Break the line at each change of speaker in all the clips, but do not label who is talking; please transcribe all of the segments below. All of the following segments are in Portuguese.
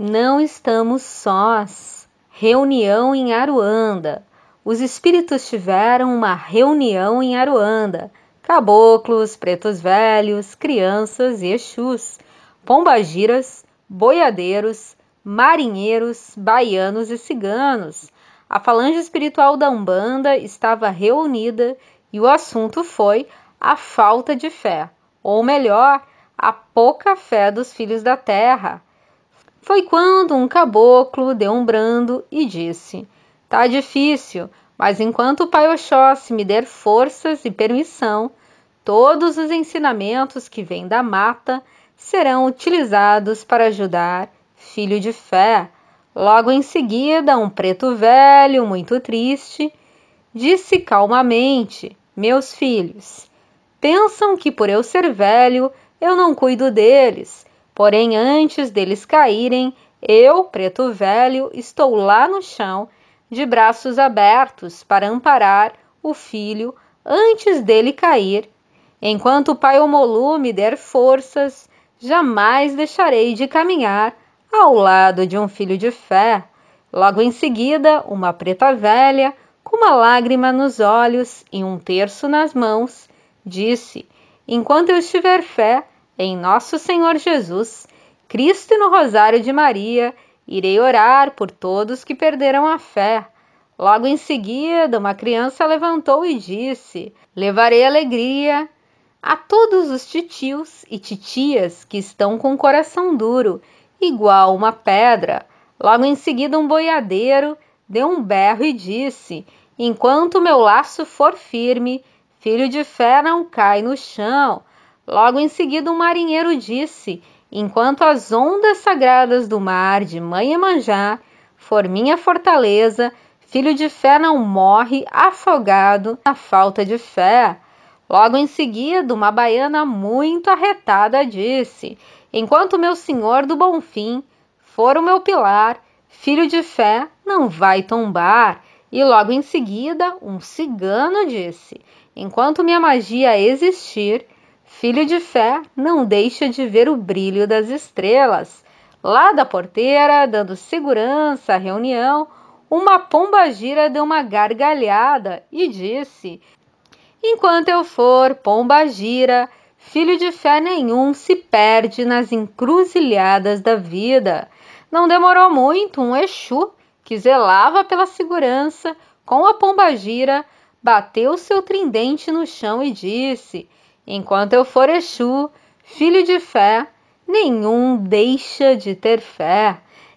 Não estamos sós. Reunião em Aruanda. Os espíritos tiveram uma reunião em Aruanda. Caboclos, pretos velhos, crianças e exus, pombagiras, boiadeiros, marinheiros, baianos e ciganos. A falange espiritual da Umbanda estava reunida e o assunto foi a falta de fé, ou melhor, a pouca fé dos filhos da terra. Foi quando um caboclo deu um brando e disse: Tá difícil, mas enquanto o Pai Oxóssi me der forças e permissão, todos os ensinamentos que vêm da mata serão utilizados para ajudar filho de fé. Logo em seguida, um preto velho, muito triste, disse calmamente: Meus filhos, pensam que por eu ser velho eu não cuido deles Porém, antes deles caírem, eu, preto velho, estou lá no chão, de braços abertos para amparar o filho antes dele cair. Enquanto o pai Omolu me der forças, jamais deixarei de caminhar ao lado de um filho de fé. Logo em seguida, uma preta velha, com uma lágrima nos olhos e um terço nas mãos, disse: Enquanto eu estiver fé, em Nosso Senhor Jesus, Cristo e no Rosário de Maria, irei orar por todos que perderam a fé. Logo em seguida, uma criança levantou e disse: Levarei alegria a todos os titios e titias que estão com o coração duro, igual uma pedra. Logo em seguida, um boiadeiro deu um berro e disse: Enquanto meu laço for firme, filho de fé não cai no chão. Logo em seguida, um marinheiro disse: Enquanto as ondas sagradas do mar de Mãe Manjá, for minha fortaleza, filho de fé não morre afogado na falta de fé. Logo em seguida, uma baiana muito arretada disse: Enquanto meu senhor do bom fim for o meu pilar, filho de fé não vai tombar. E logo em seguida, um cigano disse: Enquanto minha magia existir, Filho de fé não deixa de ver o brilho das estrelas. Lá da porteira, dando segurança à reunião, uma pombagira deu uma gargalhada e disse: Enquanto eu for pombagira, filho de fé nenhum se perde nas encruzilhadas da vida. Não demorou muito um Exu, que zelava pela segurança, com a pombagira, bateu seu tridente no chão e disse: Enquanto eu for Exu, filho de fé, nenhum deixa de ter fé.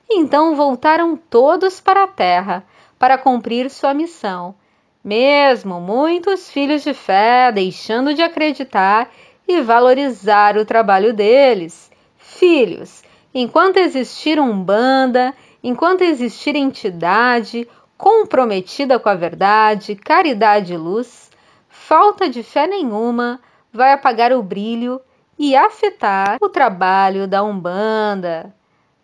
Então voltaram todos para a terra para cumprir sua missão. Mesmo muitos filhos de fé deixando de acreditar e valorizar o trabalho deles. Filhos, enquanto existir um banda, enquanto existir entidade comprometida com a verdade, caridade e luz, falta de fé nenhuma vai apagar o brilho e afetar o trabalho da Umbanda.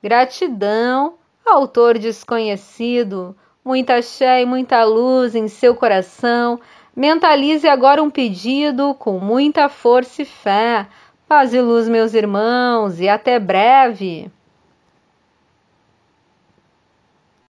Gratidão, autor desconhecido, muita fé e muita luz em seu coração. Mentalize agora um pedido com muita força e fé. Paz e luz, meus irmãos, e até breve!